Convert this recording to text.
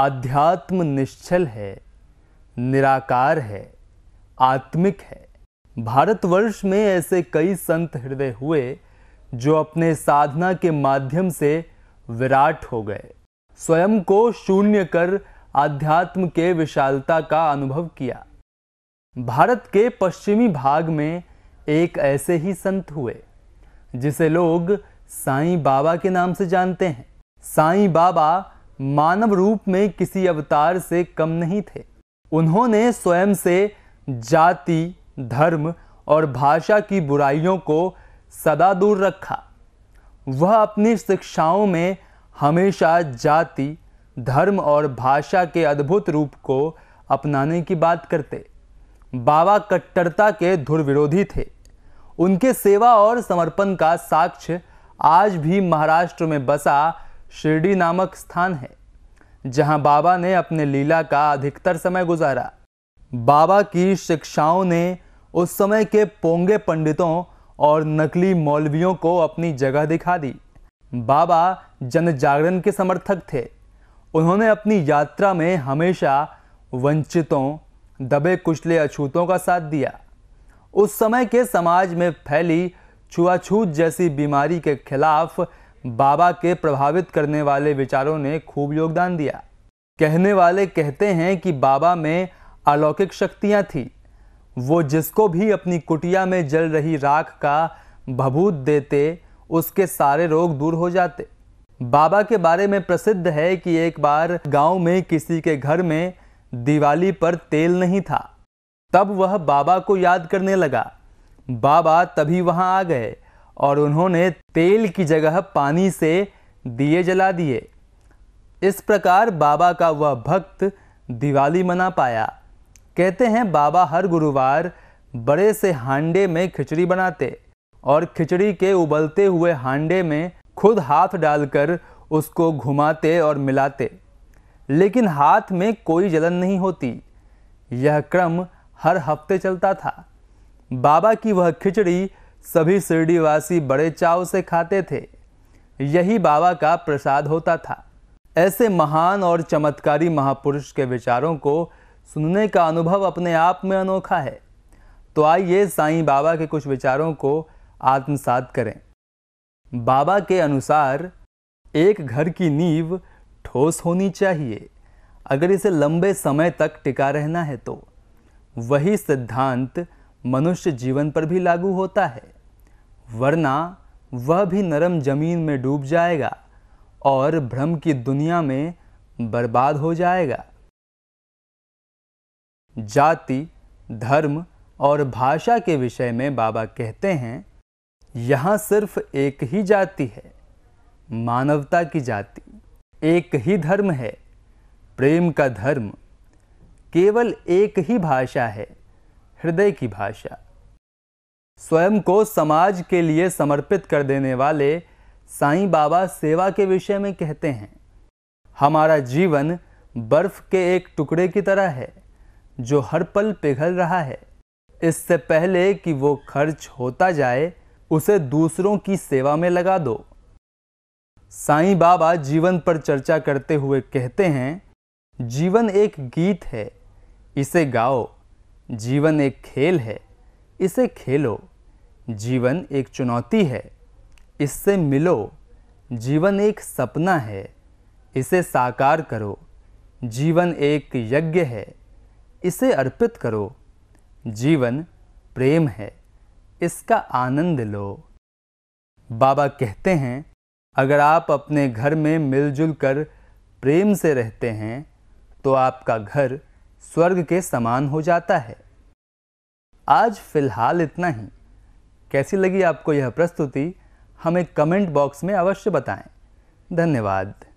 आध्यात्म निश्चल है निराकार है आत्मिक है भारतवर्ष में ऐसे कई संत हृदय हुए जो अपने साधना के माध्यम से विराट हो गए स्वयं को शून्य कर आध्यात्म के विशालता का अनुभव किया भारत के पश्चिमी भाग में एक ऐसे ही संत हुए जिसे लोग साईं बाबा के नाम से जानते हैं साईं बाबा मानव रूप में किसी अवतार से कम नहीं थे उन्होंने स्वयं से जाति धर्म और भाषा की बुराइयों को सदा दूर रखा वह अपनी शिक्षाओं में हमेशा जाति धर्म और भाषा के अद्भुत रूप को अपनाने की बात करते बाबा कट्टरता के धुर विरोधी थे उनके सेवा और समर्पण का साक्ष्य आज भी महाराष्ट्र में बसा शिरडी नामक स्थान है जहां बाबा ने अपने लीला का अधिकतर समय गुजारा बाबा की शिक्षाओं ने उस समय के पोंगे पंडितों और नकली मौलवियों को अपनी जगह दिखा दी बाबा जन जागरण के समर्थक थे उन्होंने अपनी यात्रा में हमेशा वंचितों दबे कुचले अछूतों का साथ दिया उस समय के समाज में फैली छुआछूत जैसी बीमारी के खिलाफ बाबा के प्रभावित करने वाले विचारों ने खूब योगदान दिया कहने वाले कहते हैं कि बाबा में अलौकिक शक्तियाँ थीं वो जिसको भी अपनी कुटिया में जल रही राख का भभूत देते उसके सारे रोग दूर हो जाते बाबा के बारे में प्रसिद्ध है कि एक बार गांव में किसी के घर में दिवाली पर तेल नहीं था तब वह बाबा को याद करने लगा बाबा तभी वहां आ गए और उन्होंने तेल की जगह पानी से दिए जला दिए इस प्रकार बाबा का वह भक्त दिवाली मना पाया कहते हैं बाबा हर गुरुवार बड़े से हांडे में खिचड़ी बनाते और खिचड़ी के उबलते हुए हांडे में खुद हाथ डालकर उसको घुमाते और मिलाते लेकिन हाथ में कोई जलन नहीं होती यह क्रम हर हफ्ते चलता था बाबा की वह खिचड़ी सभी शिरडीवासी बड़े चाव से खाते थे यही बाबा का प्रसाद होता था ऐसे महान और चमत्कारी महापुरुष के विचारों को सुनने का अनुभव अपने आप में अनोखा है तो आइए साईं बाबा के कुछ विचारों को आत्मसात करें बाबा के अनुसार एक घर की नींव ठोस होनी चाहिए अगर इसे लंबे समय तक टिका रहना है तो वही सिद्धांत मनुष्य जीवन पर भी लागू होता है वरना वह भी नरम जमीन में डूब जाएगा और भ्रम की दुनिया में बर्बाद हो जाएगा जाति धर्म और भाषा के विषय में बाबा कहते हैं यहाँ सिर्फ एक ही जाति है मानवता की जाति एक ही धर्म है प्रेम का धर्म केवल एक ही भाषा है हृदय की भाषा स्वयं को समाज के लिए समर्पित कर देने वाले साईं बाबा सेवा के विषय में कहते हैं हमारा जीवन बर्फ के एक टुकड़े की तरह है जो हर पल पिघल रहा है इससे पहले कि वो खर्च होता जाए उसे दूसरों की सेवा में लगा दो साईं बाबा जीवन पर चर्चा करते हुए कहते हैं जीवन एक गीत है इसे गाओ जीवन एक खेल है इसे खेलो जीवन एक चुनौती है इससे मिलो जीवन एक सपना है इसे साकार करो जीवन एक यज्ञ है इसे अर्पित करो जीवन प्रेम है इसका आनंद लो बाबा कहते हैं अगर आप अपने घर में मिलजुल कर प्रेम से रहते हैं तो आपका घर स्वर्ग के समान हो जाता है आज फ़िलहाल इतना ही कैसी लगी आपको यह प्रस्तुति हमें कमेंट बॉक्स में अवश्य बताएं धन्यवाद